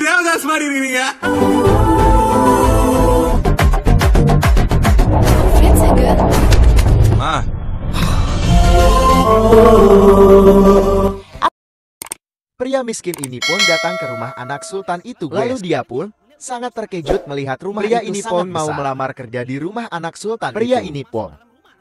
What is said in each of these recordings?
Devadas ya. Pria miskin ini pun datang ke rumah anak sultan itu Lalu dia pun sangat terkejut melihat rumah Pria ini pun mau melamar kerja di rumah anak sultan Pria itu. ini pun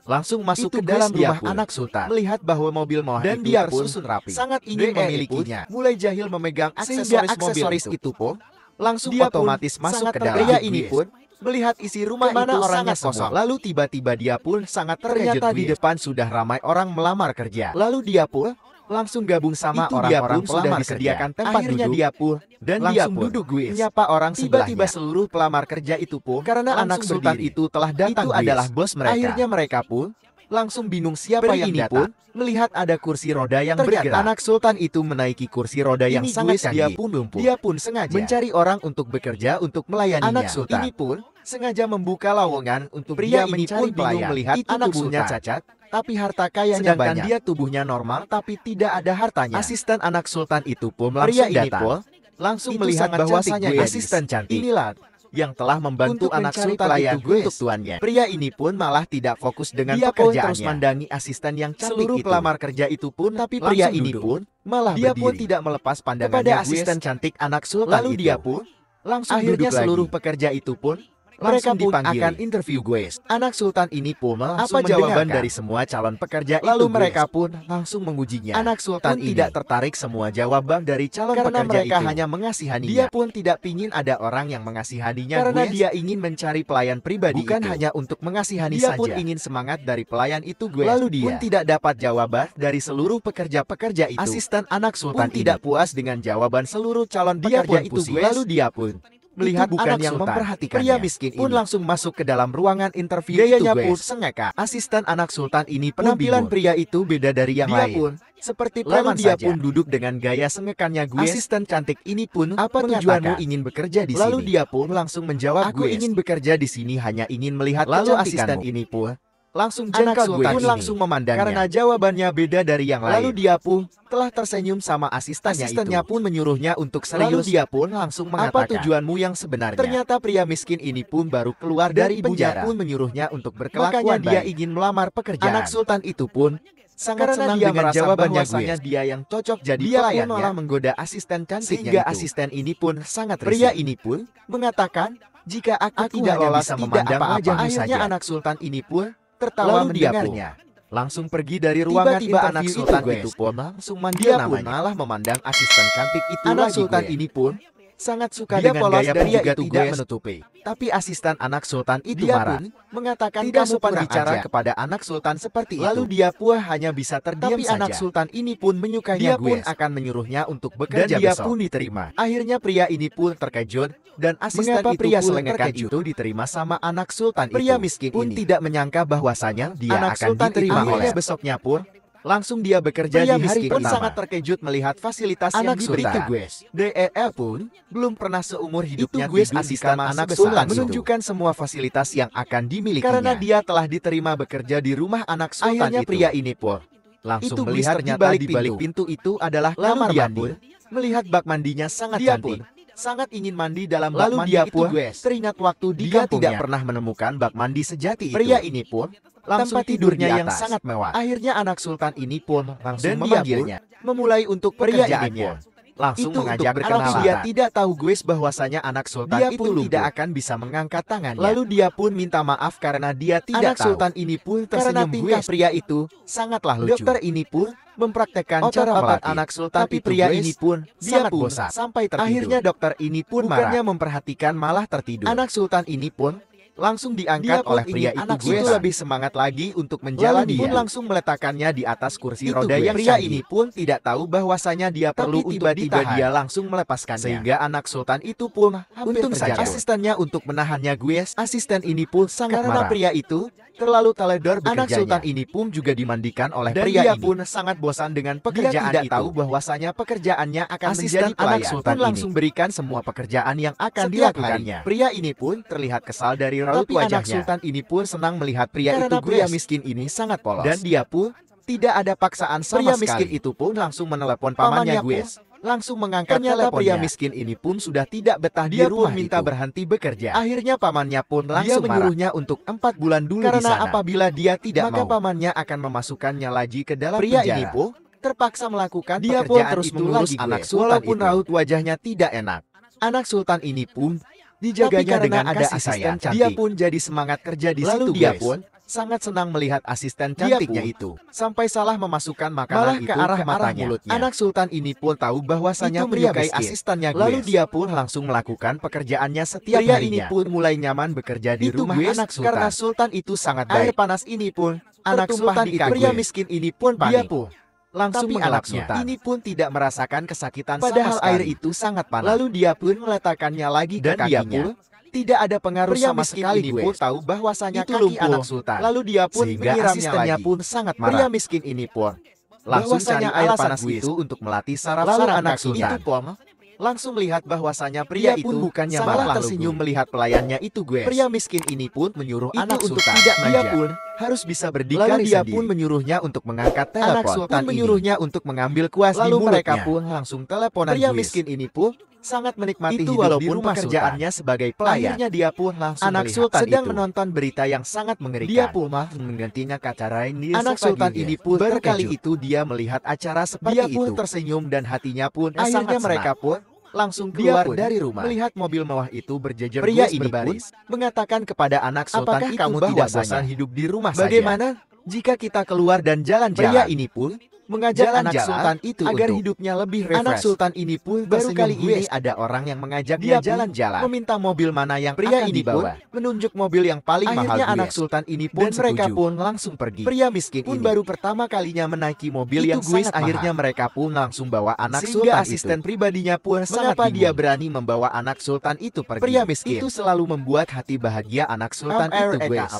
langsung masuk Itu ke dalam rumah pun. anak sultan, melihat bahwa mobil mewah dan itu dia pun susun rapi. Sangat ingin DE memilikinya, pun, mulai jahil memegang aksesoris, aksesoris mobil itu. itu pun langsung dia otomatis pun masuk ke dalam. Pria ini pun melihat isi rumah mana orangnya kosong. Lalu tiba-tiba dia pun sangat terkejut. di depan sudah ramai orang melamar kerja. Lalu dia pun langsung gabung sama orang-orang pelamar kerja. Tempat Akhirnya duduk, dia pun dan langsung dia pun duduk gue. Menyapa orang tiba-tiba seluruh pelamar kerja itu pun karena anak sultan berdiri. itu telah datang itu adalah bos mereka. Akhirnya mereka pun langsung bingung siapa Beri yang ini datang. pun melihat ada kursi roda yang Ternyata bergerak. Anak sultan itu menaiki kursi roda yang ini sangat canggih. Dia pun lumpuh. Dia pun sengaja mencari orang untuk bekerja untuk melayani Anak sultan ini pun sengaja membuka lowongan untuk pria ini pun bingung melihat itu anak tubuhnya sultan. cacat, tapi harta kaya Sedangkan banyak. dia tubuhnya normal tapi tidak ada hartanya. Asisten anak sultan itu pun langsung pria ini Pun, langsung itu melihat bahwasanya asisten cantik. Inilah yang telah membantu untuk anak sultan itu untuk tuannya. Pria ini pun malah tidak fokus dengan dia pekerjaannya. terus mandangi asisten yang cantik Seluruh itu. pelamar kerja itu pun tapi pria ini pun malah dia berdiri. pun tidak melepas pandangannya kepada asisten cantik anak sultan Lalu itu. dia pun langsung akhirnya seluruh lagi. pekerja itu pun mereka pun dipanggil. akan interview gue. Anak sultan ini pun apa jawaban dari semua calon pekerja Lalu itu mereka pun langsung mengujinya. Anak sultan pun ini tidak tertarik semua jawaban dari calon karena pekerja mereka hanya mengasihaninya. Dia pun tidak ingin ada orang yang mengasihaninya karena gue. dia ingin mencari pelayan pribadi Bukan itu. hanya untuk mengasihani dia saja. Dia pun ingin semangat dari pelayan itu gue. Lalu dia pun tidak dapat jawaban dari seluruh pekerja-pekerja itu. Asisten anak sultan pun ini. tidak puas dengan jawaban seluruh calon dia pekerja pun itu pusing. gue. Lalu dia pun Melihat bukan anak yang sultan, memperhatikannya, pria ya. miskin pun ini. langsung masuk ke dalam ruangan interview Gayanya pun sengaja. Asisten anak sultan ini penampilan pria itu beda dari yang dia lain. Pun seperti preman dia saja. pun duduk dengan gaya sengekannya gue. Asisten cantik ini pun, apa tujuanmu ingin bekerja di sini? Lalu dia pun langsung menjawab, aku gue ingin bekerja di sini hanya ingin melihat Lalu asisten ini pun Langsung jengkel gue pun langsung memandangnya karena jawabannya beda dari yang lain. Lalu dia pun telah tersenyum sama asistennya Asistennya itu. pun menyuruhnya untuk serius. Lalu dia pun langsung mengatakan, apa tujuanmu yang sebenarnya? Ternyata pria miskin ini pun baru keluar dari penjara. pun menyuruhnya untuk berkelakuan Makanya dia baik. ingin melamar pekerjaan. Anak sultan itu pun sangat Karena senang dia dengan jawabannya bahwasanya gue. dia yang cocok jadi dia pelayannya. pun malah menggoda asisten cantiknya Sehingga itu. asisten ini pun sangat risih. Pria ini pun mengatakan, jika aku, aku tidak lolos tidak memandang apa-apa. Akhirnya saja. anak sultan ini pun tertawa Lalu mendengarnya. Dia pun langsung pergi dari ruangan Tiba-tiba anak sultan itu, itu pun langsung mandi namanya. Dia pun malah memandang asisten cantik itu anak lagi sultan gue. ini pun sangat suka dia dengan polos gaya dan dia tidak menutupi. Tapi asisten anak sultan itu dia marah, pun mengatakan tidak sopan bicara aja. kepada anak sultan seperti Lalu itu. dia puah hanya bisa terdiam Tapi saja. anak sultan ini pun menyukainya Dia pun akan menyuruhnya untuk bekerja dan dia besok. pun diterima. Akhirnya pria ini pun terkejut dan asisten Mengapa itu pria terkejut. itu diterima sama anak sultan pria itu. miskin pun ini. tidak menyangka bahwasanya dia anak akan sultan diterima oleh besoknya pun Langsung dia bekerja Pria di hari pun pertama. sangat terkejut melihat fasilitas anak yang diberi Gues. DEE pun belum pernah seumur hidupnya Gues asisten anak Sultan menunjukkan semua fasilitas yang akan dimilikinya. Karena dia telah diterima bekerja di rumah anak Sultan Ayahnya itu. pria ini pun langsung itu melihat ternyata di balik pintu. pintu itu adalah kamar mandi. melihat bak mandinya sangat dia cantik. Pun sangat ingin mandi dalam bak Lalu mandi dia pun itu teringat waktu dia kampungnya. tidak pernah menemukan bak mandi sejati itu. Pria ini pun langsung tidurnya yang sangat mewah. Akhirnya anak sultan ini pun langsung dan memanggilnya, memulai untuk pria pekerjaannya langsung itu mengajak berkenalan. Kalau dia tidak tahu gue bahwasanya anak sultan dia itu pun tidak akan bisa mengangkat tangannya. Lalu dia pun minta maaf karena dia tidak anak tahu. sultan ini pun tersenyum karena tingkah pria itu sangatlah lucu. Dokter ini pun mempraktekkan Otot cara melatih anak sultan tapi pria ini pun dia sangat pun bosan sampai tertidur. Akhirnya dokter ini pun Bukannya marah. memperhatikan malah tertidur. Anak sultan ini pun langsung diangkat oleh pria itu anak itu lebih semangat lagi untuk menjalani dia pun langsung meletakkannya di atas kursi itu roda yang pria ini pun tidak tahu bahwasanya dia Tapi perlu tiba-tiba dia langsung melepaskannya sehingga anak sultan itu pun hampir untung saja asistennya untuk menahannya gue asisten ini pun sangat Karena marah. pria itu terlalu teledor bekerjanya. Anak sultan ini pun juga dimandikan oleh Dan pria dia ini. pun sangat bosan dengan pekerjaan dia tidak itu. tahu bahwasanya pekerjaannya akan Asisten menjadi pelayan. anak sultan pun langsung berikan semua pekerjaan yang akan Setiap dilakukannya. Hari, pria ini pun terlihat kesal dari raut wajahnya. anak sultan ini pun senang melihat pria itu pria miskin ini sangat polos. Dan dia pun tidak ada paksaan sama pria sekali. miskin itu pun langsung menelepon pamannya gues Langsung mengangkat Ternyata pria miskin ini pun sudah tidak betah dia di rumah pun minta itu. berhenti bekerja. Akhirnya pamannya pun langsung dia menyuruhnya marah. untuk empat bulan dulu Karena di sana. apabila dia tidak maka mau, pamannya akan memasukkannya lagi ke dalam pria penjara. ini pun terpaksa melakukan dia pekerjaan pun terus itu lagi anak sultan walaupun raut wajahnya tidak enak. Anak sultan ini pun Dijaganya Tapi dengan ada kasih asisten cantik. Dia pun jadi semangat kerja di Lalu situ dia guys. pun sangat senang melihat asisten cantiknya itu. Sampai salah memasukkan makanan Malah itu ke arah, ke arah mulutnya. Anak sultan ini pun tahu bahwasanya pria menyukai asistennya Lalu dia pun langsung melakukan pekerjaannya setiap pria harinya. ini pun mulai nyaman bekerja di itu rumah guys, anak sultan. Karena sultan itu sangat baik. Air panas ini pun, anak sultan itu pria miskin ini pun panik. Dia pun langsung Tapi sultan. Ini pun tidak merasakan kesakitan Padahal sama sekali. air itu sangat panas. Lalu dia pun meletakkannya lagi Dan ke kakinya. Dia pun tidak ada pengaruh Pria sama sekali gue. pun tahu bahwasanya itu kaki lumpuh. anak sultan. Lalu dia pun Sehingga menyiramnya lagi. pun sangat marah. Pria miskin ini pun langsung cari air panas gue. itu untuk melatih saraf-saraf anak sultan. Itu pun langsung melihat bahwasanya pria pun itu bukannya malah tersenyum gue. melihat pelayannya itu gue. Pria miskin ini pun menyuruh itu anak sultan. untuk tidak manja. Dia pun harus bisa berdikari Lalu dia sendiri. pun menyuruhnya untuk mengangkat telepon. Anak sultan menyuruhnya ini. untuk mengambil kuas Lalu di mulutnya. Lalu mereka pun langsung teleponan Pria Luis. miskin ini pun sangat menikmati itu hidup walaupun di rumah pekerjaannya sultan. sebagai pelayan. Akhirnya dia pun langsung anak sultan sedang itu. menonton berita yang sangat mengerikan. Dia pun mah menggantinya acara ini. Anak sultan ini pun berkali itu dia melihat acara seperti dia itu. Dia pun tersenyum dan hatinya pun akhirnya mereka senang. pun langsung keluar pun dari rumah. Melihat mobil mewah itu berjejer Pria ini berbaris, pun mengatakan kepada anak sultan Apakah itu kamu tidak bosan hidup di rumah Bagaimana saja? jika kita keluar dan jalan-jalan? Pria ini pun mengajak Jalan -jalan anak sultan itu agar untuk hidupnya lebih refresh. Anak sultan ini pun baru kali ini ada orang yang mengajaknya jalan-jalan. Meminta mobil mana yang pria akan ini dibawa. Pun menunjuk mobil yang paling Akhirnya mahal. Akhirnya anak sultan ini pun dan mereka pun langsung pergi. Pria miskin pun ini. baru pertama kalinya menaiki mobil itu yang gue. akhirnya mahal. mereka pun langsung bawa anak Sehingga sultan asisten pribadinya pun sangat Mengapa dia berani membawa anak sultan itu pergi? Pria miskin itu selalu membuat hati bahagia anak sultan itu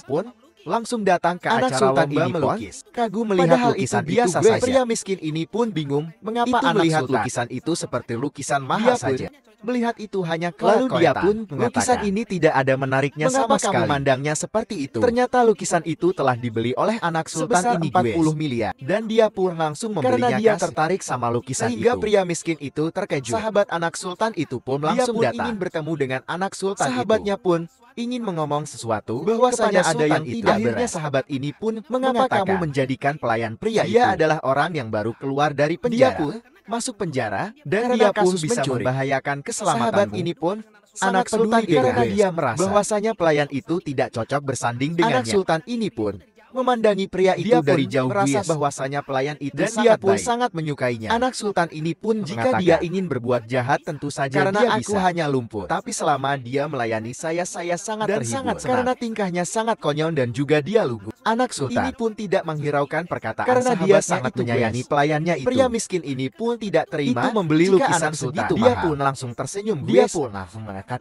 pun langsung datang ke anak acara Sultan lomba ini melukis. Kagum melihat Padahal lukisan itu biasa itu saja. Pria miskin ini pun bingung mengapa itu anak melihat Sultan. lukisan itu seperti lukisan mahal saja. Melihat itu hanya Lalu dia pun mengatakan, lukisan ini tidak ada menariknya Mengapa sama sekali. kamu mandangnya seperti itu? Ternyata lukisan itu telah dibeli oleh anak Sultan ini 40 miliar. Dan dia pun langsung membelinya Karena dia kasih. tertarik sama lukisan Sehingga itu. pria miskin itu terkejut. Sahabat anak Sultan itu pun langsung dia pun datang. ingin bertemu dengan anak Sultan Sahabatnya itu. pun ingin mengomong sesuatu bahwasanya ada yang tidak Akhirnya beres. sahabat ini pun mengapa kamu menjadikan pelayan pria dia itu? adalah orang yang baru keluar dari penjara. Dia pun masuk penjara dan karena dia pun bisa mencuri. membahayakan keselamatan sahabat ini pun anak sultan karena dia merasa bahwasanya pelayan itu tidak cocok bersanding dengannya. Anak sultan ini pun memandangi pria itu dia dari jauh merasa bahwasanya pelayan itu dan sangat dia pun baik. sangat menyukainya. Anak sultan ini pun jika dia ingin berbuat jahat tentu saja karena dia aku bisa. hanya lumpuh. Tapi selama dia melayani saya saya sangat dan terhibur sangat karena tingkahnya sangat konyol dan juga dia lugu. Anak sultan ini pun tidak menghiraukan perkataan karena dia sangat menyayangi pelayannya itu. Pria miskin ini pun tidak terima itu membeli jika lukisan anak sultan. dia pun langsung tersenyum. Dia bias. pun langsung mengangkat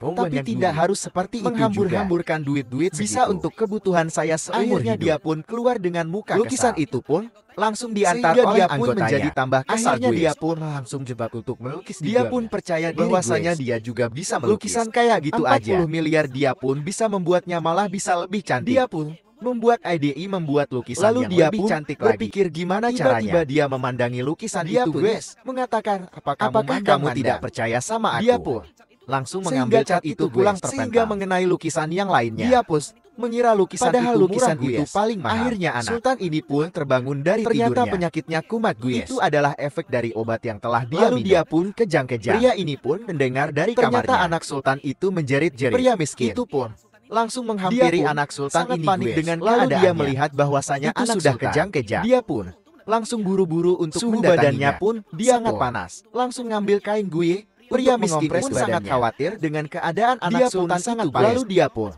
Tapi tidak harus seperti itu juga. Menghambur-hamburkan duit-duit bisa untuk kebutuhan saya seumur hidup akhirnya hidup. dia pun keluar dengan muka Lukisan kesal. itu pun langsung diantar Sehingga oleh dia pun anggotanya. menjadi tambah kesal Akhirnya dia pun langsung jebak untuk melukis Dia pun percaya bahwasanya dia juga bisa melukis. Lukisan kayak gitu 40 aja. 40 miliar dia pun bisa membuatnya malah bisa lebih cantik. Dia pun membuat IDI membuat lukisan Lalu yang dia lebih pun cantik lagi. Berpikir gimana Tiba-tiba caranya. Tiba-tiba dia memandangi lukisan dia itu, guys, mengatakan, "Apakah, apakah kamu tidak percaya sama aku?" Dia pun langsung mengambil cat, cat itu pulang terpental. Sehingga mengenai lukisan yang lainnya. Dia pun mengira lukisan Padahal itu lukisan murah itu paling mahal. Akhirnya anak Sultan ini pun terbangun dari Ternyata tidurnya. penyakitnya kumat Guyes. Itu adalah efek dari obat yang telah dia Lalu minum. dia pun kejang-kejang. Pria ini pun mendengar dari Ternyata kamarnya. Ternyata anak Sultan itu menjerit-jerit. Pria miskin itu pun langsung menghampiri pun anak Sultan ini panik Guyes. dengan Lalu dia melihat bahwasanya anak sudah kejang-kejang. Dia pun langsung buru-buru untuk Suhu badannya pun dia sangat panas. Langsung ngambil kain gue, pria miskin pun badannya. sangat khawatir dengan keadaan anak dia Sultan sangat itu. Lalu dia pun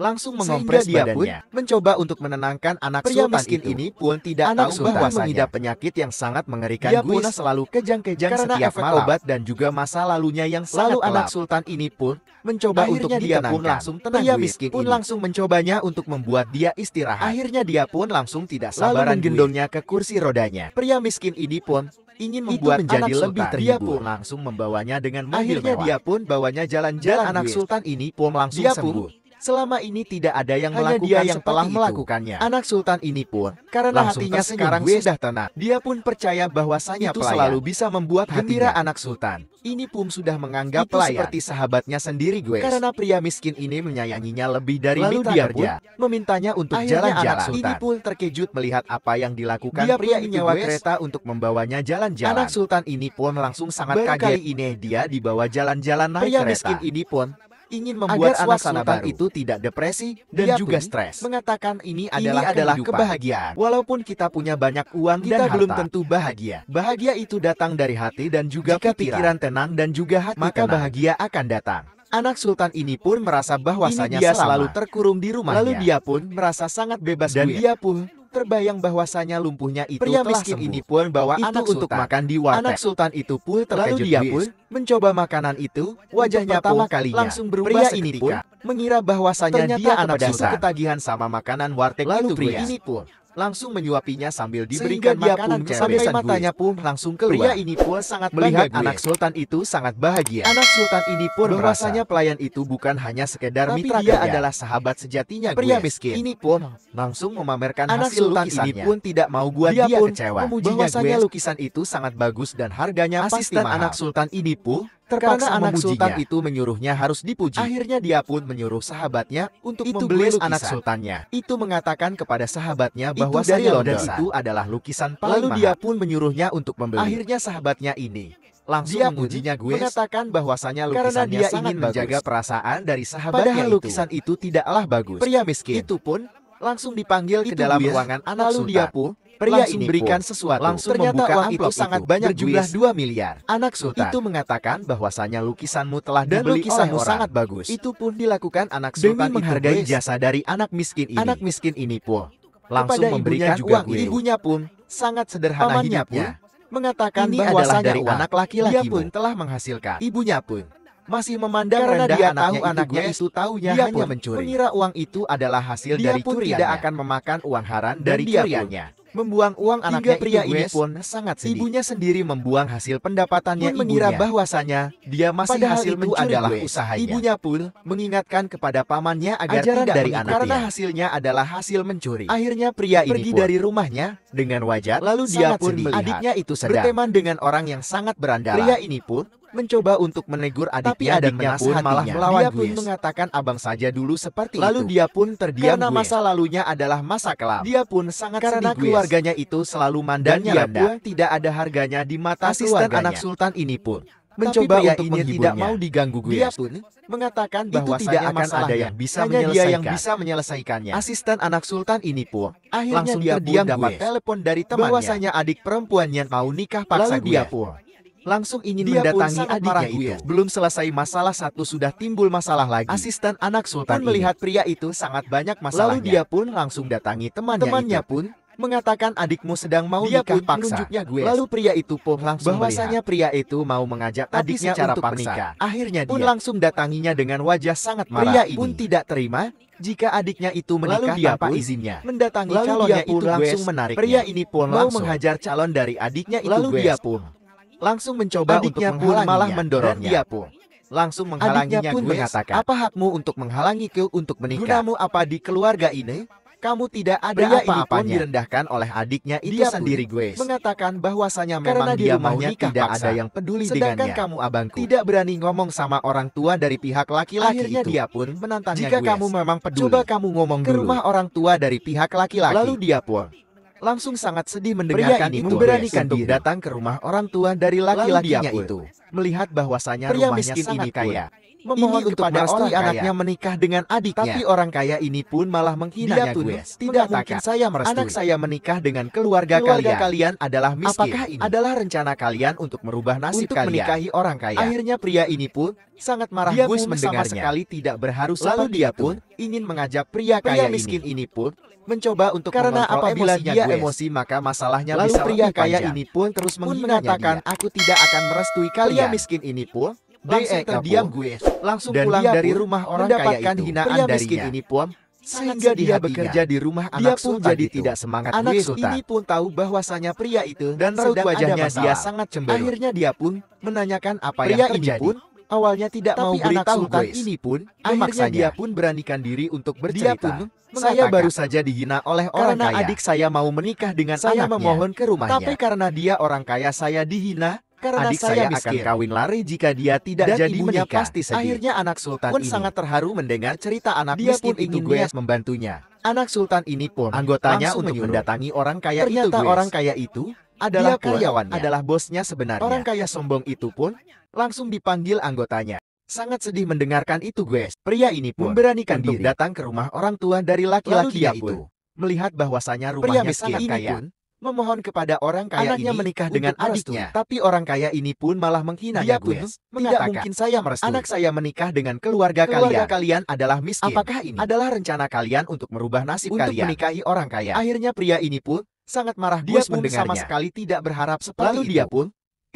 langsung mengompres dia badannya. Pun mencoba untuk menenangkan anak pria miskin itu. ini pun tidak anak tahu bahwa mengidap penyakit yang sangat mengerikan. Dia pun selalu kejang-kejang setiap efek malam. obat dan juga masa lalunya yang sangat Lalu anak sultan ini pun mencoba Akhirnya untuk dia pun langsung tenang. Dia miskin pun ini. langsung mencobanya untuk membuat dia istirahat. Akhirnya dia pun langsung tidak sabaran menggendongnya gendongnya ke kursi rodanya. Pria miskin ini pun ingin membuat itu menjadi anak lebih terhibur. Dia pun langsung membawanya dengan mobil Akhirnya mewah. dia pun bawanya jalan-jalan anak sultan ini pun langsung dia sembuh. Pun Selama ini tidak ada yang Hanya melakukan dia yang telah itu. melakukannya. Anak sultan ini pun, karena Langsung hatinya sekarang gue. sudah tenang, dia pun percaya bahwasanya itu pelayan. selalu bisa membuat gembira hatinya. anak sultan. Ini pun sudah menganggap itu pelayan. seperti sahabatnya sendiri gue. Karena pria miskin ini menyayanginya lebih dari Lalu mita dia kerja. Pun memintanya untuk jalan-jalan. Ini pun terkejut melihat apa yang dilakukan dia pria nyawa kereta untuk membawanya jalan-jalan. Anak sultan ini pun langsung sangat Baru kaget. kali ini dia dibawa jalan-jalan naik pria kereta. miskin ini pun ingin membuat agar anak sultan itu tidak depresi dan Dia juga stres. Mengatakan ini adalah, ini adalah kebahagiaan. Walaupun kita punya banyak uang kita dan harta, belum tentu bahagia. Bahagia itu datang dari hati dan juga Jika pikiran tenang dan juga hati maka tenang. bahagia akan datang. Anak sultan ini pun merasa bahwasanya selalu terkurung di rumahnya. Lalu dia pun merasa sangat bebas dan dia pun Terbayang bahwasanya lumpuhnya itu Pria telah sembuh. ini pun bawa itu anak untuk sultan. makan di warteg. Anak sultan itu pun terkejut Lalu dia pun mencoba makanan itu, wajahnya pertama kalinya langsung berubah Pria seketika. ini pun mengira bahwasanya dia anak sultan ketagihan sama makanan warteg Lalu itu pria ini pun langsung menyuapinya sambil diberikan makanan dia pun sampai matanya gue. pun langsung keluar. Pria ini pun sangat melihat anak sultan itu sangat bahagia. Anak sultan ini pun merasanya pelayan itu bukan hanya sekedar Tapi mitra dia adalah sahabat sejatinya Pria gue. miskin ini pun langsung memamerkan anak hasil sultan lukisannya. ini pun tidak mau buat dia, dia pun kecewa. Bahwasanya lukisan itu sangat bagus dan harganya Asisten pasti mahal. anak sultan ini pun Terpaksa Karena anak memujinya. sultan itu menyuruhnya harus dipuji. Akhirnya dia pun menyuruh sahabatnya untuk itu membeli lukisan. anak sultannya. Itu mengatakan kepada sahabatnya bahwa dari London itu adalah lukisan paling Lalu mahal. dia pun menyuruhnya untuk membeli. Akhirnya sahabatnya ini langsung dia mengujinya gue mengatakan bahwasanya lukisannya karena dia sangat ingin bagus. menjaga perasaan dari sahabatnya Padahal itu. lukisan itu tidaklah bagus. Pria miskin itu pun langsung dipanggil ke dalam ruangan anak Lalu dia pun Pria langsung ini berikan sesuatu. Langsung Ternyata membuka uang itu sangat banyak jumlah 2 miliar. Anak sultan itu mengatakan bahwasanya lukisanmu telah dan dibeli lukisanmu oleh orang. sangat bagus. Itu pun dilakukan anak sultan Demi menghargai itu jasa dari anak miskin ini. Anak miskin ini pun langsung Kepada memberikan juga uang. Gue. Ibunya pun sangat sederhana Pamannya hidupnya. mengatakan ini bahwasanya dari anak laki-laki pun telah menghasilkan. Ibunya pun masih memandang karena rendah dia anaknya tahu itu anaknya itu, itu tahunya dia hanya mencuri. Mengira uang itu adalah hasil dia dari curiannya. tidak akan memakan uang haram dari dia curiannya. Membuang uang Hingga anaknya pria ini pun sangat sedih. Ibunya sendiri membuang hasil pendapatannya pun mengira ibunya. bahwasanya dia masih Padahal hasil itu adalah gue. usahanya. Ibunya pun mengingatkan kepada pamannya agar Ajaran tidak dari anaknya. Karena hasilnya adalah hasil mencuri. Akhirnya pria ini pergi pun. dari rumahnya dengan wajah Lalu dia pun sedih. melihat adiknya itu sedang berteman dengan orang yang sangat berandal. Pria ini pun mencoba untuk menegur adiknya Tapi adiknya dan pun malah melawan Dia pun mengatakan abang saja dulu seperti Lalu itu. dia pun terdiam Karena Guiz. masa lalunya adalah masa kelam. Dia pun sangat Karena sedih keluarganya itu selalu mandang dia pun tidak ada harganya di mata Asisten keluarganya. anak sultan ini pun mencoba untuk ini tidak mau diganggu Dia pun mengatakan bahwa itu tidak akan ada yang bisa hanya dia yang bisa menyelesaikannya. Asisten anak sultan ini pun akhirnya Langsung dia pun dapat telepon dari temannya bahwasanya adik perempuannya mau nikah paksa Lalu dia pun langsung ingin Dia mendatangi adiknya itu. Ya. Belum selesai masalah satu sudah timbul masalah lagi. Asisten anak Sultan melihat pria itu sangat banyak masalahnya. Lalu dia pun langsung datangi temannya Temannya itu. pun mengatakan adikmu sedang mau dia nikah paksa. Gue. Lalu pria itu pun langsung bahwasanya pria itu mau mengajak adiknya secara untuk paksa. menikah. Akhirnya dia pun langsung datanginya dengan wajah sangat marah. Pria ini. pun tidak terima jika adiknya itu menikah Lalu dia tanpa pun izinnya. Mendatangi Lalu calonnya dia pun itu langsung menarik. Pria ini pun mau langsung. menghajar calon dari adiknya itu Lalu gue. dia pun langsung mencoba Adiknya untuk menghalanginya malah mendorongnya. Dia pun langsung menghalanginya Adiknya pun mengatakan, apa hakmu untuk menghalangi ke untuk menikah? Gunamu apa di keluarga ini? Kamu tidak ada apa-apanya. Dia direndahkan oleh adiknya itu dia sendiri Gue Mengatakan bahwasanya memang Karena dia mau nikah tidak paksa. ada yang peduli Sedangkan dengannya. kamu abangku tidak berani ngomong sama orang tua dari pihak laki-laki Akhirnya dia pun menantangnya Jika kamu memang peduli, coba kamu ngomong ke dulu. rumah orang tua dari pihak laki-laki. Lalu dia pun langsung sangat sedih mendengarkan pria ini itu memberanikan untuk diri. datang ke rumah orang tua dari laki-lakinya itu. Melihat bahwasanya pria rumahnya miskin sangat ini kaya memohon ini kepada orang kaya. anaknya menikah dengan adiknya. Tapi orang kaya ini pun malah menghina Dia gue. Tidak mungkin saya merestui. Anak saya menikah dengan keluarga, keluarga kalian. kalian adalah miskin. Apakah ini adalah rencana kalian untuk merubah nasib untuk kalian? menikahi orang kaya? Akhirnya pria ini pun sangat marah dia Gus mendengarnya. sama sekali tidak berharus lalu dia itu. pun ingin mengajak pria, pria kaya miskin ini. ini pun mencoba untuk karena apabila dia gue. emosi maka masalahnya lalu bisa pria kaya panjang. ini pun terus pun mengatakan dia. aku tidak akan merestui kalian miskin ini pun langsung eh, terdiam gue. Langsung dan pulang dari rumah orang mendapatkan kaya itu. hinaan Pria miskin ini pun sehingga dia bekerja di rumah anak dia pun jadi itu. tidak semangat anak Sultan. ini pun tahu bahwasanya pria itu dan raut wajahnya dia sangat cemberut akhirnya dia pun menanyakan apa pria yang terjadi ini pun awalnya tidak Tapi mau beritahu Sultan gue. ini pun akhirnya dia pun beranikan diri untuk bercerita dia pun saya baru saja dihina oleh orang karena kaya. adik saya mau menikah dengan saya anaknya. memohon ke rumahnya. Tapi karena dia orang kaya saya dihina, karena Adik saya, saya miskin. akan kawin lari jika dia tidak Dan jadi ibunya menikah. pasti sedih. Akhirnya anak sultan pun ini sangat terharu mendengar cerita anak dia miskin pun itu gue membantunya. Anak sultan ini pun anggotanya untuk menyuruh. mendatangi orang kaya Ternyata itu. Ternyata orang kaya itu adalah dia adalah bosnya sebenarnya. Orang kaya sombong itu pun langsung dipanggil anggotanya. Sangat sedih mendengarkan itu gue. Pria ini pun memberanikan diri datang ke rumah orang tua dari laki-laki itu. Melihat bahwasanya rumahnya Pria miskin kaya, pun memohon kepada orang kaya anaknya ini menikah dengan adiknya. Tapi orang kaya ini pun malah menghina Dia pun tidak mungkin saya merestui. Anak saya menikah dengan keluarga, keluarga kalian. kalian adalah miskin. Apakah ini adalah rencana kalian untuk merubah nasib untuk kalian? Untuk menikahi orang kaya. Akhirnya pria ini pun sangat marah dia pun sama sekali tidak berharap seperti Lalu itu. dia pun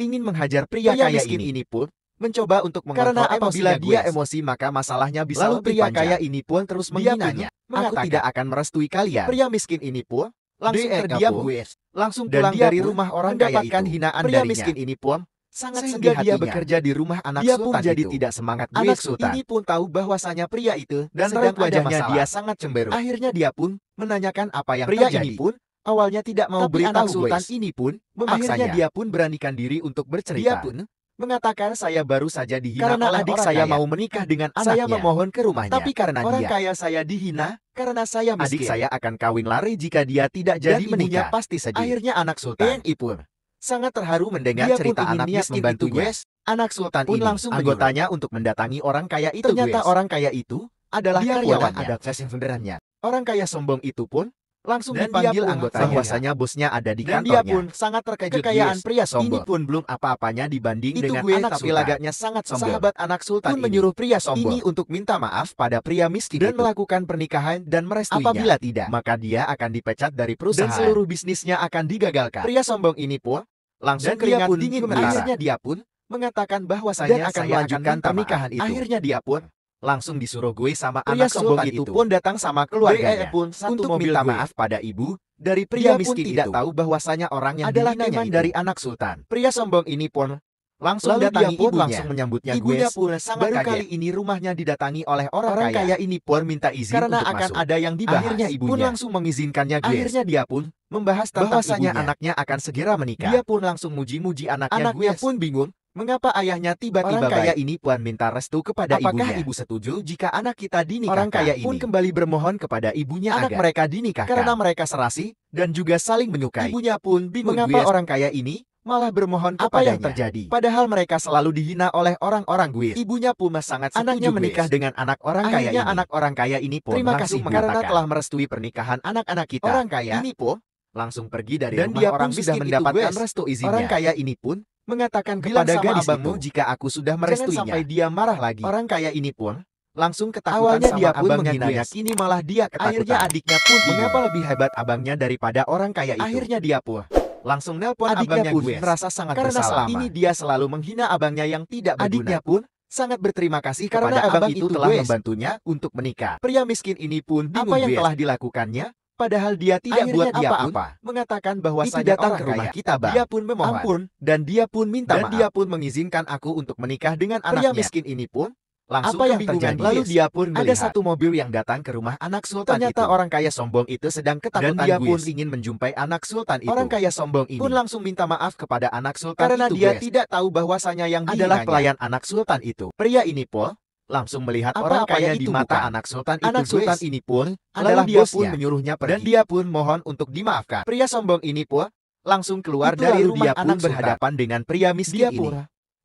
ingin menghajar pria, pria kaya miskin ini. ini pun mencoba untuk mengontrol Karena apabila dia emosi maka masalahnya bisa Lalu pria panjang. kaya ini pun terus menghinanya. aku tidak akan merestui kalian. Pria miskin ini pun langsung DE terdiam Wes. Langsung pulang dia dari rumah orang mendapatkan kaya itu. hinaan Pria darinya. miskin ini pun sangat sehingga dia hatinya. bekerja di rumah anak dia sultan pun jadi itu. tidak semangat Guis anak sultan ini pun tahu bahwasanya pria itu dan sedang wajahnya dia sangat cemberut akhirnya dia pun menanyakan apa yang pria terjadi. ini pun awalnya tidak mau Tapi beritahu anak sultan Guis. ini pun memaksanya akhirnya dia pun beranikan diri untuk bercerita dia pun mengatakan saya baru saja dihina karena oleh adik orang saya kaya. mau menikah dengan anaknya saya memohon ke rumahnya tapi karena orang dia. kaya saya dihina karena saya miskin. Adik saya akan kawin lari jika dia tidak jadi Dan menikah. pasti sedih. Akhirnya anak Sultan. Yang iya, Ipur. Sangat terharu mendengar dia cerita anak membantu itu, anak Sultan pun ini. langsung anggotanya menyuruh. untuk mendatangi orang kaya itu. Ternyata orang kaya itu adalah dia karyawan adat sesemberannya. Orang kaya sombong itu pun Langsung dan dipanggil anggota bahwasanya bosnya ada di dan kantornya. Dan dia pun sangat terkejut kekayaan pria sombong. Ini pun belum apa-apanya dibanding itu dengan gue, anak tapi lagaknya sangat sombong. Sahabat anak sultan pun ini. menyuruh pria sombong ini untuk minta maaf pada pria miskin dan itu. melakukan pernikahan dan merestuinya. Apabila tidak, maka dia akan dipecat dari perusahaan dan seluruh bisnisnya akan digagalkan. Pria sombong ini pun langsung dan keringat dingin gemetar. Akhirnya dia pun mengatakan bahwa saya akan melanjutkan pernikahan itu. Akhirnya dia pun langsung disuruh gue sama pria anak sombong itu, pun datang sama keluarganya e e pun satu untuk mobil minta gue. maaf pada ibu dari pria Dia miskin tidak itu. tahu bahwasanya orang yang adalah teman dari anak sultan. Pria sombong ini pun langsung Lalu datangi pun ibunya. langsung menyambutnya ibunya gue. pun sama Baru kaget. kali ini rumahnya didatangi oleh orang, orang kaya. kaya ini pun minta izin karena untuk akan masuk. ada yang dibahas. Akhirnya ibunya pun langsung mengizinkannya gue. Akhirnya dia pun membahas tentang bahwasanya ibunya. anaknya akan segera menikah. Dia pun langsung muji-muji anaknya. Anaknya gue. pun bingung Mengapa ayahnya tiba-tiba kaya ini Puan minta restu kepada Apakah ibunya? Apakah ibu setuju jika anak kita dinikahkan? Orang kaya ini pun kembali bermohon kepada ibunya anak agar mereka dinikahkan. Karena mereka serasi dan juga saling menyukai. Ibunya pun bingung mengapa Guies. orang kaya ini malah bermohon kepadanya. Apa yang terjadi? Padahal mereka selalu dihina oleh orang-orang gue. Ibunya pun sangat setuju Anaknya menikah dengan anak orang Akhirnya kaya ini. anak orang kaya ini pun Terima kasih karena telah merestui pernikahan anak-anak kita. Orang kaya ini pun langsung pergi dari dan rumah dia orang miskin mendapatkan restu izinnya. Orang kaya ini pun mengatakan Bilang kepada itu, jika aku sudah merestuinya. Jangan sampai dia marah lagi. Orang kaya ini pun langsung ketakutan Awalnya sama dia pun menghinanya, kini malah dia ketakutan. Akhirnya adiknya pun iya. mengapa lebih hebat abangnya daripada orang kaya itu. Akhirnya dia pun langsung nelpon adiknya abangnya pun merasa sangat karena bersalah. Karena ini dia selalu menghina abangnya yang tidak berguna. Adiknya pun sangat berterima kasih karena abang, abang itu, itu telah membantunya untuk menikah. Pria miskin ini pun bingung apa yang Gwes. telah dilakukannya Padahal dia tidak Akhirnya buat apa-apa, mengatakan bahwa itu datang ke rumah kaya. kita, bang. Dia pun memohon ampun, dan dia pun minta dan maaf. dia pun mengizinkan aku untuk menikah dengan anaknya. miskin ini pun langsung apa yang terjadi? Lalu dia pun melihat. ada satu mobil yang datang ke rumah anak sultan Ternyata itu. orang kaya sombong itu sedang ketakutan dan dia pun ingin menjumpai anak sultan itu. Orang kaya sombong ini pun langsung minta maaf kepada anak sultan karena itu, dia guys. tidak tahu bahwasanya yang adalah pelayan anak sultan itu. Pria ini pun langsung hmm. melihat orang ya kaya di mata bukan. anak sultan itu Anak sultan ini pun adalah dia bosnya, pun menyuruhnya pergi. Dan dia pun mohon untuk dimaafkan. Pria sombong ini pun langsung keluar itu dari rumah dia anak pun sultan. berhadapan dengan pria miskin dia ini.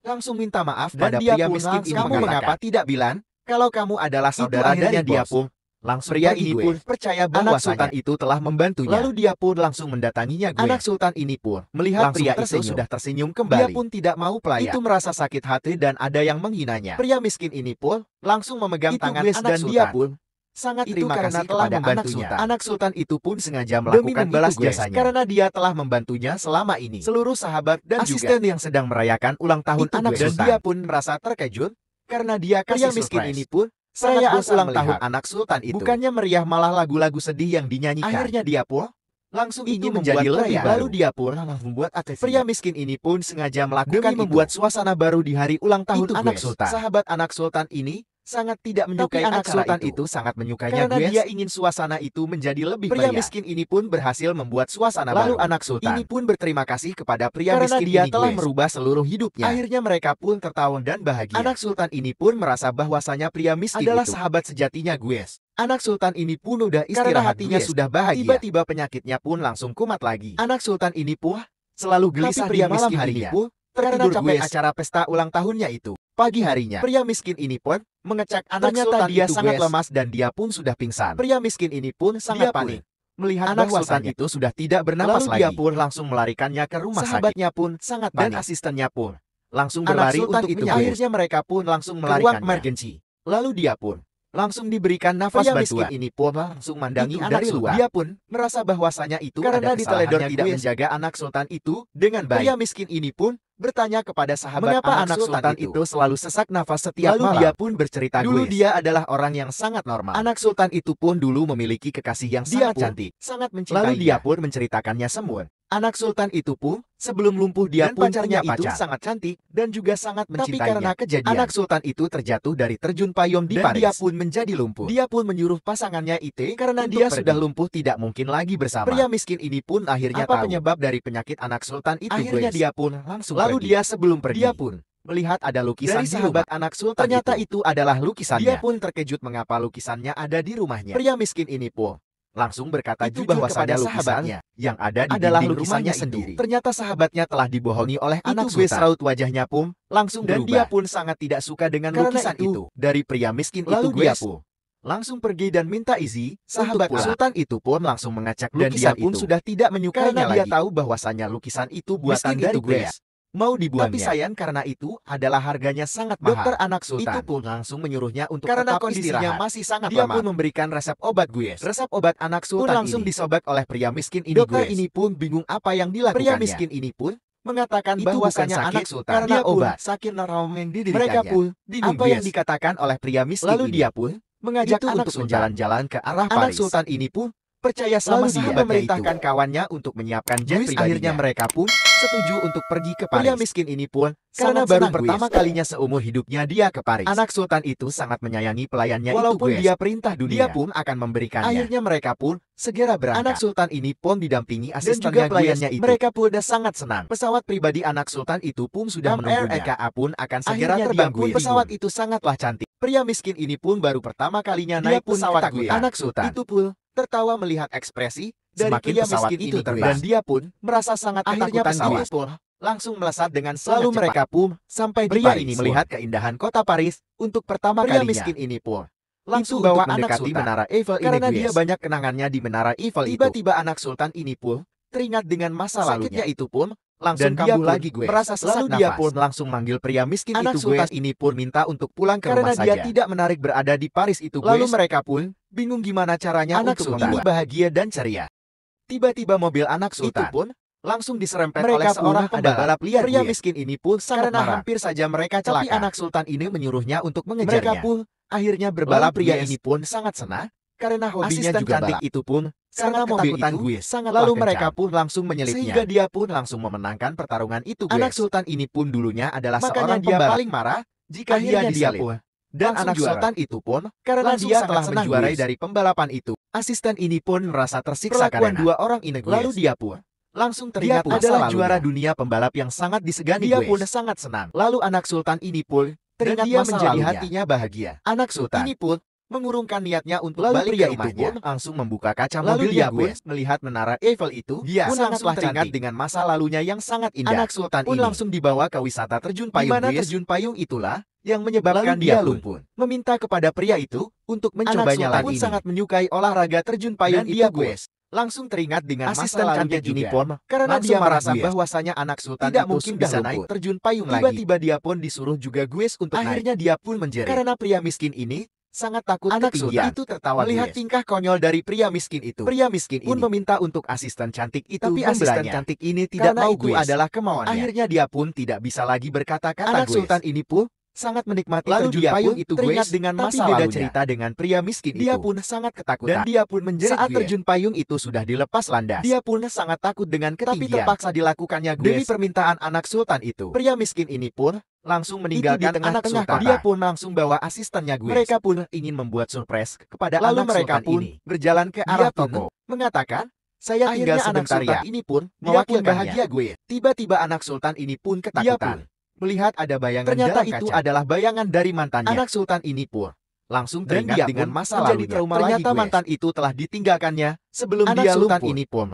Langsung minta maaf dan pada dia pria miskin ini kamu mengapa tidak bilang kalau kamu adalah saudara dari dia pun Langsung Pria ini pun percaya bahwa sultan itu telah membantunya. Lalu dia pun langsung mendatanginya gue. Anak sultan ini pun melihat langsung pria tersenyum. itu sudah tersenyum kembali. Dia pun tidak mau pelayan. Itu merasa sakit hati dan ada yang menghinanya. Pria miskin ini pun langsung memegang itu tangan anak dan dia pun sangat itu terima kasih kepada anak sultan. Anak sultan itu pun sengaja melakukan Demi membalas karena dia telah membantunya selama ini. Seluruh sahabat dan asisten juga. yang sedang merayakan ulang tahun itu anak gue. sultan dan dia pun merasa terkejut karena dia kasih Pria miskin surprise. ini pun saya ulang tahun anak sultan itu. Bukannya meriah malah lagu-lagu sedih yang dinyanyikan. Akhirnya dia pun langsung ingin menjadi lebih baru. baru dia pun membuat atesia. Pria miskin ini pun sengaja melakukan Demi membuat suasana baru di hari ulang tahun itu anak sultan. Sahabat anak sultan ini sangat tidak menyukai anak sultan itu. sangat menyukainya Karena Gues. dia ingin suasana itu menjadi lebih pria meriah. miskin ini pun berhasil membuat suasana Lalu baru. anak sultan ini pun berterima kasih kepada pria Karena miskin dia ini telah merubah seluruh hidupnya. Akhirnya mereka pun tertawa dan bahagia. Anak sultan ini pun merasa bahwasanya pria miskin adalah itu. sahabat sejatinya Gues. Anak sultan ini pun udah istirahat hatinya Gues. sudah bahagia. Tiba-tiba penyakitnya pun langsung kumat lagi. Anak sultan ini pun selalu gelisah pria di malam harinya. Ini, pun tertidur gue acara pesta ulang tahunnya itu. Pagi harinya, pria miskin ini pun mengecek anaknya Ternyata dia sangat lemas dan dia pun sudah pingsan. Pria miskin ini pun sangat dia panik. Melihat anak sultan itu sudah tidak bernapas lalu lagi. dia pun langsung melarikannya ke rumah Sahabatnya sakit. pun sangat panik. Dan asistennya pun langsung berlari anak untuk itu. Akhirnya mereka pun langsung melarikannya. Ke Lalu dia pun Langsung diberikan nafas Pria bantuan. miskin ini pun langsung mandangi itu anak dari Dia pun merasa bahwasanya itu karena diteledor tidak gue. menjaga anak sultan itu dengan baik. Pria miskin ini pun bertanya kepada sahabat mengapa anak, sultan, sultan itu. itu selalu sesak nafas setiap Lalu malam. dia pun bercerita dulu dia adalah orang yang sangat normal. Anak sultan itu pun dulu memiliki kekasih yang dia sangat cantik, sangat mencintai. Lalu dia pun menceritakannya semua. Anak sultan itu pun, sebelum lumpuh dia dan pun pacarnya pacar. itu sangat cantik dan juga sangat mencintainya. Tapi karena kejadian, anak sultan itu terjatuh dari terjun payung di dan Paris. dia pun menjadi lumpuh. Dia pun menyuruh pasangannya itu karena dia pergi. sudah lumpuh tidak mungkin lagi bersama. Pria miskin ini pun akhirnya Apa tahu. penyebab dari penyakit anak sultan itu. Akhirnya guys. dia pun langsung Lalu pergi. dia sebelum pergi, dia pun melihat ada lukisan dari di rumah. anak sultan ternyata itu. itu adalah lukisannya. Dia pun terkejut mengapa lukisannya ada di rumahnya. Pria miskin ini pun langsung berkata itu kepada sahabatnya yang ada di adalah rumahnya sendiri. Ternyata sahabatnya telah dibohongi oleh itu anak gue seraut wajahnya pun langsung dan berubah. dia pun sangat tidak suka dengan Karena lukisan itu. itu. Dari pria miskin Lalu itu dia pun langsung pergi dan minta izin. Sahabat Sultan itu pun langsung mengacak lukisan dan dia pun itu. sudah tidak menyukainya karena dia lagi. tahu bahwasannya lukisan itu buatan Miskin dari mau dibuangnya. Tapi sayang karena itu adalah harganya sangat mahal. Dokter anak Sultan itu pun langsung menyuruhnya untuk karena tetap kondisinya masih sangat Dia pun memberikan resep obat gue. Resep obat anak Sultan pun langsung ini. disobek oleh pria miskin ini Dokter ini pun bingung apa yang dilakukannya. Pria miskin ini pun mengatakan itu bahwasanya anak Sultan karena dia obat sakit narong yang didirikannya. Mereka pun apa yang dikatakan oleh pria miskin Lalu ini. dia pun mengajak itu anak untuk jalan-jalan ke arah anak Paris. Anak Sultan ini pun percaya sama Lalu dia memerintahkan itu. kawannya untuk menyiapkan jet Luis Akhirnya mereka pun setuju untuk pergi ke Paris. Pria miskin ini pun karena baru Luis. pertama kalinya seumur hidupnya dia ke Paris. Anak sultan itu sangat menyayangi pelayannya Walaupun itu Walaupun dia perintah dunia, dia pun akan memberikannya. Akhirnya mereka pun segera berangkat. Anak sultan ini pun didampingi asistennya pelayannya itu. Mereka pun sudah sangat senang. Pesawat pribadi anak sultan itu pun sudah menunggunya. RKA pun akan segera Akhirnya terbang. Pun pesawat itu sangatlah cantik. Pria miskin ini pun baru pertama kalinya dia naik pun pesawat Anak sultan itu pun tertawa melihat ekspresi dari Semakin pria miskin itu terbang. Dan dia pun merasa sangat Akhirnya pesawat itu langsung melesat dengan selalu cepat. mereka pun sampai di Paris ini melihat pun. keindahan kota Paris untuk pertama pria miskin ini pun langsung bawa anak sultan menara Eiffel karena dia banyak kenangannya di menara Eiffel Tiba-tiba anak sultan ini pun teringat dengan masa lalunya. itu pun Langsung Dan kabur lagi gue. Merasa sesak Lalu dia pun langsung manggil pria miskin Anak itu gue ini pun minta untuk pulang ke Karena rumah saja. Karena dia tidak menarik berada di Paris itu gue. Lalu mereka pun bingung gimana caranya Anak untuk ini bahagia dan ceria. Tiba-tiba mobil anak sultan itu pun langsung diserempet mereka oleh seorang balap liar. Pria miskin ini pun sangat Karena marah. hampir saja mereka celaka. Tapi anak sultan ini menyuruhnya untuk mengejarnya. Mereka pun akhirnya berbalap. pria ini pun sangat senang karena hobinya Asisten juga cantik itu pun sangat itu gue, sangat lalu kencang. mereka pun langsung menyelipnya. Sehingga dia pun langsung memenangkan pertarungan itu gue. Anak sultan ini pun dulunya adalah Makanya seorang dia pembalap. paling marah jika Akhirnya dia disalip. Dia pun. Dan anak juara. sultan itu pun, karena langsung dia telah menjuarai gue. dari pembalapan itu, asisten ini pun merasa tersiksa Perlakuan karena dua orang ini gue. Lalu dia pun langsung teringat dia adalah selalunya. juara dunia pembalap yang sangat disegani Dia gue. pun sangat senang. Lalu anak sultan ini pun teringat dan dia menjadi hatinya bahagia. Anak sultan ini pun mengurungkan niatnya untuk Lalu balik pria ke rumahnya. itu pun langsung membuka kaca Lalu mobil Yagüe melihat menara Eiffel itu dia pun langsung teringat dengan masa lalunya yang sangat indah anak sultan pun ini. langsung dibawa ke wisata terjun payung Dimana terjun payung itulah yang menyebabkan Lalu dia lumpun meminta kepada pria itu untuk mencobanya anak sultan pun sangat menyukai olahraga terjun payung Dan itu Yagües langsung teringat dengan asisten masa lalunya uniform karena dia merasa Gues. bahwasanya anak sultan tidak mungkin bisa naik terjun payung Tiba-tiba lagi. Tiba-tiba dia pun disuruh juga Gues untuk Akhirnya naik. dia pun menjerit. Karena pria miskin ini sangat takut Anak ketinggian. itu tertawa Melihat tingkah konyol dari pria miskin itu, pria miskin pun ini. meminta untuk asisten cantik itu Tapi asisten cantik ini tidak Karena mau itu gue. adalah kemauannya. Akhirnya dia pun tidak bisa lagi berkata-kata Anak sultan ini pun sangat menikmati Lalu terjun dia payung itu teringat Grace, dengan masa tapi beda lalunya. cerita dengan pria miskin dia itu. Dia pun sangat ketakutan. Dan dia pun menjerit Saat terjun payung itu sudah dilepas landas. Dia pun sangat takut dengan ketinggian. Tapi terpaksa dilakukannya Grace. Demi permintaan anak sultan itu. Pria miskin ini pun langsung meninggalkan tengah-tengah kota. Dia pun langsung bawa asistennya gue. Mereka pun ingin membuat surprise kepada Lalu anak mereka pun ini. berjalan ke arah toko. Mengatakan, saya Akhirnya anak ya. sultan ya. ini pun mewakilkan bahagia gue. Tiba-tiba anak sultan ini pun ketakutan. Dia pun melihat ada bayangan Ternyata dalam kaca. itu adalah bayangan dari mantannya. Anak sultan ini pun langsung teringat dengan masa lalu. Ternyata mantan itu telah ditinggalkannya sebelum Anak dia sultan lumpur. ini pun.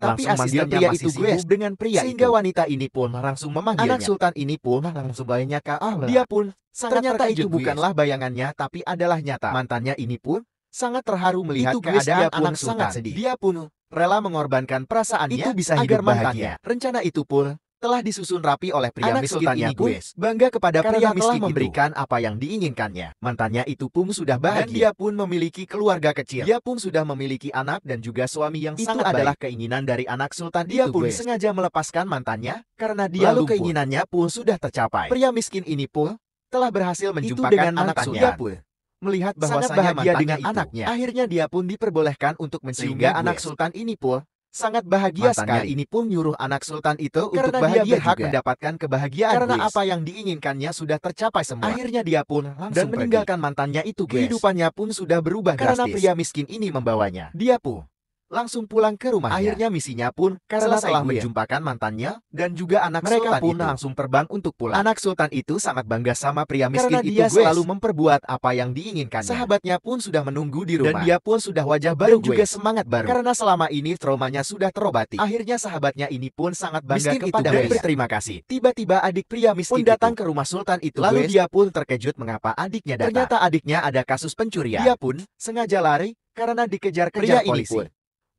Tapi asisten pria itu gue dengan pria sehingga wanita ini pun langsung memanggilnya. Anak sultan ini pun langsung bayangnya ke Allah. Dia pun Ternyata itu bukanlah bayangannya tapi adalah nyata. Mantannya ini pun sangat terharu melihat itu keadaan dia pun anak sultan. sangat Dia pun rela mengorbankan perasaannya itu bisa agar mantannya. Rencana itu pun telah disusun rapi oleh pria Anak miskin ini bangga kepada pria miskin telah memberikan itu. apa yang diinginkannya. Mantannya itu pun sudah bahagia. Dan dia pun memiliki keluarga kecil. Dia pun sudah memiliki anak dan juga suami yang itu sangat baik. adalah keinginan dari anak sultan dia itu pun gue. sengaja melepaskan mantannya karena dia lalu lumpur. keinginannya pun sudah tercapai. Pria miskin ini pun telah berhasil menjumpakan anak sultan Dia pun melihat bahwasanya bahagia dengan itu. anaknya. Akhirnya dia pun diperbolehkan untuk mencium anak sultan ini pun Sangat bahagia Matanya sekali. ini pun nyuruh anak sultan itu Karena untuk bahagia dia juga. mendapatkan kebahagiaan. Karena apa yang diinginkannya sudah tercapai semua. Akhirnya dia pun langsung dan meninggalkan pergi. mantannya itu. Kehidupannya pun sudah berubah Karena drastis. pria miskin ini membawanya. Dia pun langsung pulang ke rumah. Akhirnya misinya pun karena telah iya. menjumpakan mantannya dan juga anak mereka sultan pun itu. langsung terbang untuk pulang. Anak sultan itu sangat bangga sama pria miskin karena itu dia selalu memperbuat apa yang diinginkan. Sahabatnya pun sudah menunggu di rumah dan dia pun sudah wajah baru dan juga semangat baru karena selama ini traumanya sudah terobati. Akhirnya sahabatnya ini pun sangat bangga miskin kepada dia. Terima kasih. Tiba-tiba adik pria miskin pun datang itu. ke rumah sultan itu. Lalu dia pun terkejut mengapa adiknya datang. Ternyata adiknya ada kasus pencurian. Dia pun sengaja lari karena dikejar-kejar polisi. Ini pun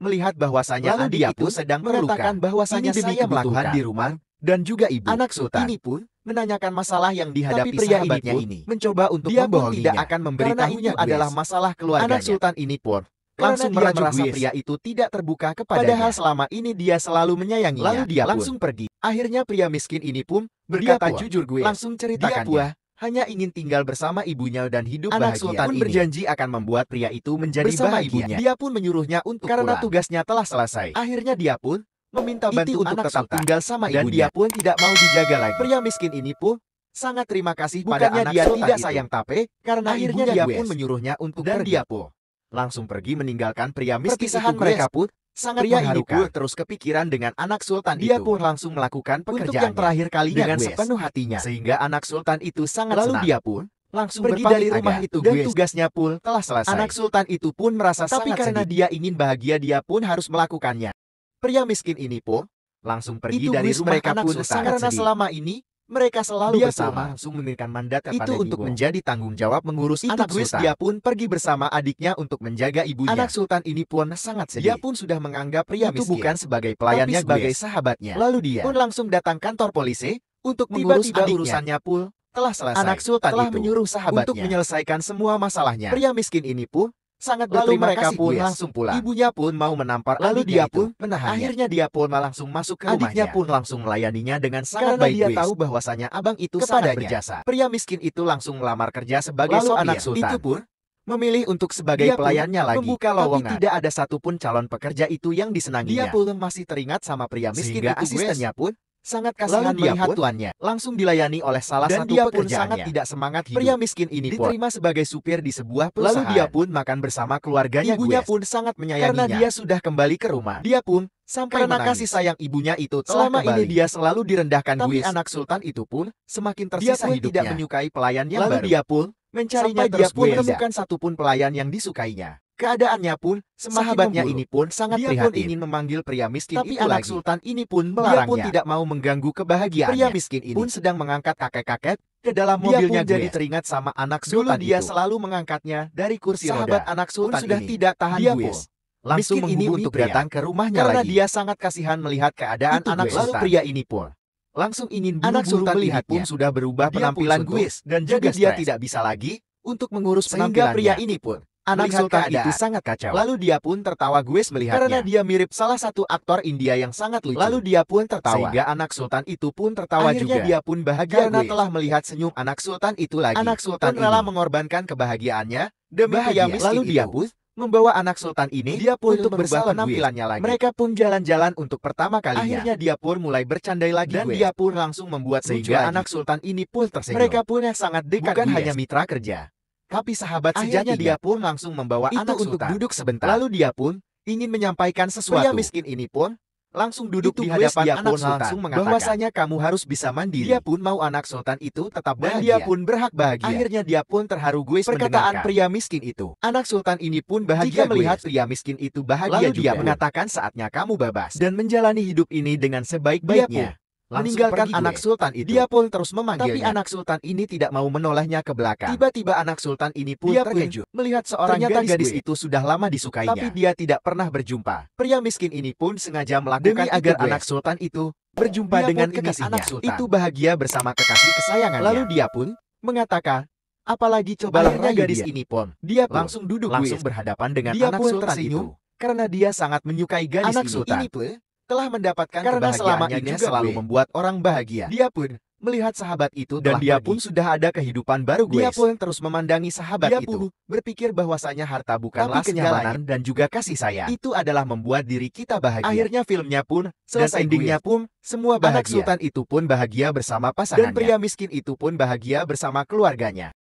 melihat bahwasanya Lalu dia pun sedang meletakkan bahwasanya demi saya melakukan di rumah dan juga ibu. Anak sultan ini pun menanyakan masalah yang dihadapi Tapi pria sahabatnya ini, pun, ini mencoba untuk dia pun tidak akan memberitahunya adalah masalah keluarganya. Anak sultan ini pun langsung dia merasa Guis. pria itu tidak terbuka kepada. Padahal selama ini dia selalu menyayanginya. Lalu dia langsung pergi. Akhirnya pria miskin ini pun berkata jujur gue langsung ceritakan Dia puah hanya ingin tinggal bersama ibunya dan hidup Anak bahagia. Sultan pun ini. berjanji akan membuat pria itu menjadi bersama bahagia. ibunya. Dia pun menyuruhnya untuk karena pulang. tugasnya telah selesai. Akhirnya dia pun meminta bantu untuk anak tetap tinggal sama dan ibunya. Dan dia pun tidak mau dijaga lagi. Pria miskin ini pun sangat terima kasih Bukannya pada anak dia Sultan tidak itu. sayang Tape karena akhirnya dia pun menyuruhnya untuk dan pergi. dia pun langsung pergi meninggalkan pria miskin Perpisahan itu mereka pun Sang Pria ini pun terus kepikiran dengan anak sultan Dia itu. pun langsung melakukan pekerjaan Untuk yang terakhir kali dengan Gwes. sepenuh hatinya. Sehingga anak sultan itu sangat Lalu senang. dia pun langsung pergi dari rumah agak. itu dan tugasnya pun telah selesai. Anak sultan itu pun merasa Tapi sangat karena dia ingin bahagia dia pun harus melakukannya. Pria miskin ini pun langsung pergi itu dari Gwes rumah mereka anak pun sultan. Karena selama ini mereka selalu dia bersama. langsung memberikan mandat kepada Itu untuk Diwo. menjadi tanggung jawab mengurus anak Sultan. Dia pun pergi bersama adiknya untuk menjaga ibunya. Anak Sultan ini pun sangat sedih. Dia pun sudah menganggap pria Itu miskin. bukan sebagai pelayannya, tapi sebagai sahabatnya. Lalu dia pun langsung datang kantor polisi untuk mengurus Tiba-tiba urusannya pun telah selesai. Anak Sultan telah itu menyuruh sahabatnya untuk menyelesaikan semua masalahnya. Pria miskin ini pun sangat lalu mereka kasih pun langsung pulang. Ibunya pun mau menampar lalu dia pun itu. Akhirnya dia pun langsung masuk ke rumahnya. Adiknya pun langsung melayaninya dengan sangat Karena baik dia tahu bahwasanya abang itu sangat berjasa. Pria miskin itu langsung melamar kerja sebagai lalu anak anak sultan. Itu pun memilih untuk sebagai dia pelayannya lagi. Membuka Tapi tidak ada satupun calon pekerja itu yang disenanginya. Dia pun masih teringat sama pria miskin Sehingga itu asistennya pun sangat kasihan melihat pun, tuannya langsung dilayani oleh salah dan satu dia pun sangat tidak semangat hidup. Pria miskin ini diterima pun. sebagai supir di sebuah perusahaan. Lalu dia pun makan bersama keluarganya Ibunya Guest. pun sangat menyayanginya. Karena dia sudah kembali ke rumah. Dia pun sampai karena menangis. kasih sayang ibunya itu telah selama kembali. ini dia selalu direndahkan Tapi Guest. anak sultan itu pun semakin tersisa hidupnya. dia pun hidupnya. tidak menyukai yang Lalu baru. dia pun mencarinya sampai terus dia pun menemukan satupun pelayan yang disukainya. Keadaannya pun, sahabatnya ini pun sangat dia prihatin. pun ingin memanggil pria miskin Tapi itu anak sultan ini pun melarangnya. Dia pun tidak mau mengganggu kebahagiaannya. Pria miskin ini pun sedang mengangkat kakek-kakek ke dalam mobilnya dia jadi teringat sama anak sultan Dulu dia itu. selalu mengangkatnya dari kursi Sahabat roda. anak sultan pun sudah ini. tidak tahan dia gue. langsung miskin ini untuk pria. datang ke rumahnya Karena lagi. dia sangat kasihan melihat keadaan itu anak gue. sultan. pria ini pun langsung ingin anak sultan melihat pun sudah berubah dia penampilan gue dan juga dia tidak bisa lagi untuk mengurus penampilannya. pria ini pun Anak Lee sultan itu sangat kacau. Lalu dia pun tertawa gue melihatnya. Karena dia mirip salah satu aktor India yang sangat lucu. Lalu dia pun tertawa. Sehingga anak sultan itu pun tertawa Akhirnya juga. dia pun bahagia karena gue. telah melihat senyum anak sultan itu lagi. Anak sultan rela mengorbankan kebahagiaannya demi Bahagia. miskin Lalu itu. dia pun membawa anak sultan ini dia pun untuk berubah penampilannya lagi. Mereka pun jalan-jalan untuk pertama kalinya. Akhirnya dia pun mulai bercandai lagi dan gue. dia pun langsung membuat sehingga anak sultan ini pun tersenyum. Mereka pun yang sangat dekat bukan hanya mitra kerja. Tapi sahabat sejati dia pun langsung membawa itu anak untuk sultan. duduk sebentar. Lalu dia pun ingin menyampaikan sesuatu. Pria miskin ini pun langsung duduk itu di hadapan dia anak sultan. langsung mengatakan bahwasanya kamu harus bisa mandiri. Dia pun mau anak sultan itu tetap bahagia. Dan dia pun berhak bahagia. Akhirnya dia pun terharu gue Perkataan pria miskin itu. Anak sultan ini pun bahagia Jika melihat gue. pria miskin itu bahagia Lalu juga. dia mengatakan saatnya kamu babas dan menjalani hidup ini dengan sebaik-baiknya meninggalkan anak sultan itu. Dia pun terus memanggilnya. Tapi anak sultan ini tidak mau menolaknya ke belakang. Tiba-tiba anak sultan ini pun dia terkejut. Melihat seorang Ternyata gadis, gadis itu sudah lama disukainya. Tapi dia tidak pernah berjumpa. Pria miskin ini pun sengaja melakukan Demi agar gue. anak sultan itu berjumpa dia dengan kekasihnya. Anak sultan. Itu bahagia bersama kekasih kesayangannya. Lalu dia pun mengatakan, apalagi coba akhirnya gadis dia. ini pun. Dia pun langsung duduk langsung berhadapan dengan dia anak pun sultan tersenyum, itu. Karena dia sangat menyukai gadis anak ini. sultan. Ini pun telah mendapatkan karena selama ini juga selalu gue. membuat orang bahagia. Dia pun melihat sahabat itu dan dia pergi. pun sudah ada kehidupan baru gue. Dia pun terus memandangi sahabat dia itu, berpikir bahwasanya harta bukanlah Tapi dan juga kasih sayang. Itu adalah membuat diri kita bahagia. Akhirnya filmnya pun selesai dan endingnya gue. pun semua bahagia. Anak sultan itu pun bahagia bersama pasangannya dan pria miskin itu pun bahagia bersama keluarganya.